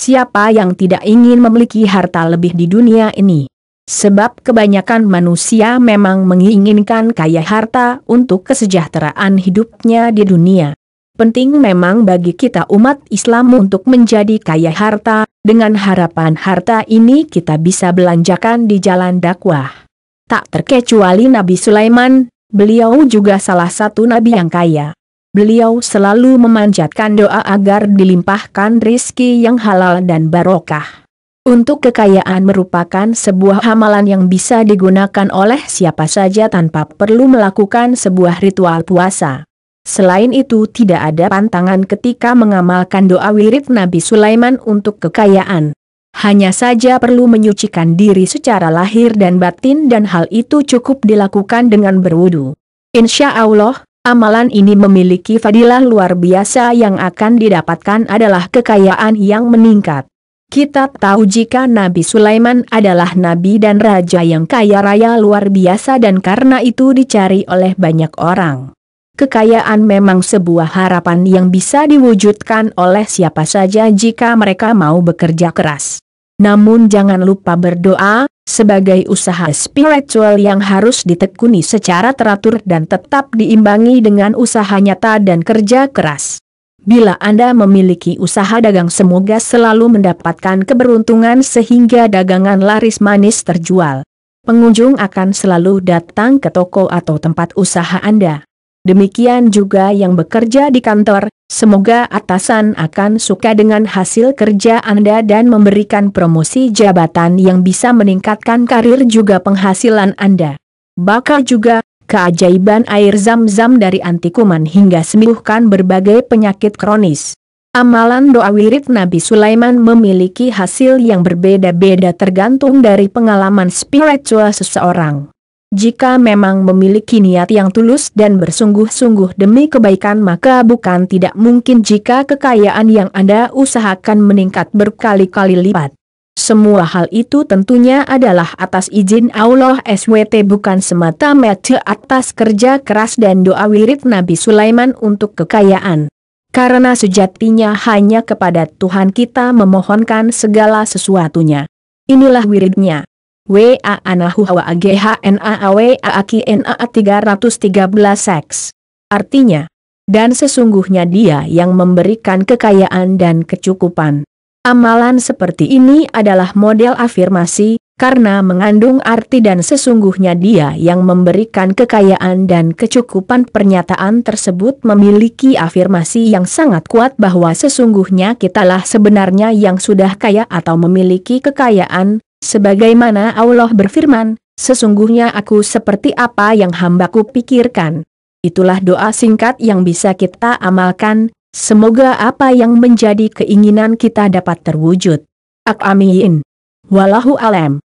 Siapa yang tidak ingin memiliki harta lebih di dunia ini? Sebab kebanyakan manusia memang menginginkan kaya harta untuk kesejahteraan hidupnya di dunia. Penting memang bagi kita umat Islam untuk menjadi kaya harta, dengan harapan harta ini kita bisa belanjakan di jalan dakwah. Tak terkecuali Nabi Sulaiman, beliau juga salah satu nabi yang kaya. Beliau selalu memanjatkan doa agar dilimpahkan rizki yang halal dan barokah. Untuk kekayaan merupakan sebuah amalan yang bisa digunakan oleh siapa saja tanpa perlu melakukan sebuah ritual puasa. Selain itu tidak ada pantangan ketika mengamalkan doa wirid Nabi Sulaiman untuk kekayaan. Hanya saja perlu menyucikan diri secara lahir dan batin dan hal itu cukup dilakukan dengan berwudu. Insya Allah, Amalan ini memiliki fadilah luar biasa yang akan didapatkan adalah kekayaan yang meningkat. Kita tahu jika Nabi Sulaiman adalah nabi dan raja yang kaya raya luar biasa dan karena itu dicari oleh banyak orang. Kekayaan memang sebuah harapan yang bisa diwujudkan oleh siapa saja jika mereka mau bekerja keras. Namun jangan lupa berdoa, sebagai usaha spiritual yang harus ditekuni secara teratur dan tetap diimbangi dengan usaha nyata dan kerja keras. Bila Anda memiliki usaha dagang semoga selalu mendapatkan keberuntungan sehingga dagangan laris manis terjual. Pengunjung akan selalu datang ke toko atau tempat usaha Anda. Demikian juga yang bekerja di kantor, Semoga atasan akan suka dengan hasil kerja Anda dan memberikan promosi jabatan yang bisa meningkatkan karir juga penghasilan Anda. Bakal juga, keajaiban air zam-zam dari antikuman hingga sembuhkan berbagai penyakit kronis. Amalan doa wirid Nabi Sulaiman memiliki hasil yang berbeda-beda tergantung dari pengalaman spiritual seseorang. Jika memang memiliki niat yang tulus dan bersungguh-sungguh demi kebaikan maka bukan tidak mungkin jika kekayaan yang Anda usahakan meningkat berkali-kali lipat. Semua hal itu tentunya adalah atas izin Allah SWT bukan semata-mata atas kerja keras dan doa wirid Nabi Sulaiman untuk kekayaan. Karena sejatinya hanya kepada Tuhan kita memohonkan segala sesuatunya. Inilah wiridnya. W w a a a a a a g h n N A A 313 X. Artinya, dan sesungguhnya dia yang memberikan kekayaan dan kecukupan. Amalan seperti ini adalah model afirmasi, karena mengandung arti dan sesungguhnya dia yang memberikan kekayaan dan kecukupan pernyataan tersebut memiliki afirmasi yang sangat kuat bahwa sesungguhnya kitalah sebenarnya yang sudah kaya atau memiliki kekayaan, Sebagaimana Allah berfirman, sesungguhnya aku seperti apa yang hambaku pikirkan. Itulah doa singkat yang bisa kita amalkan, semoga apa yang menjadi keinginan kita dapat terwujud. Ak-amin. Walahu alam.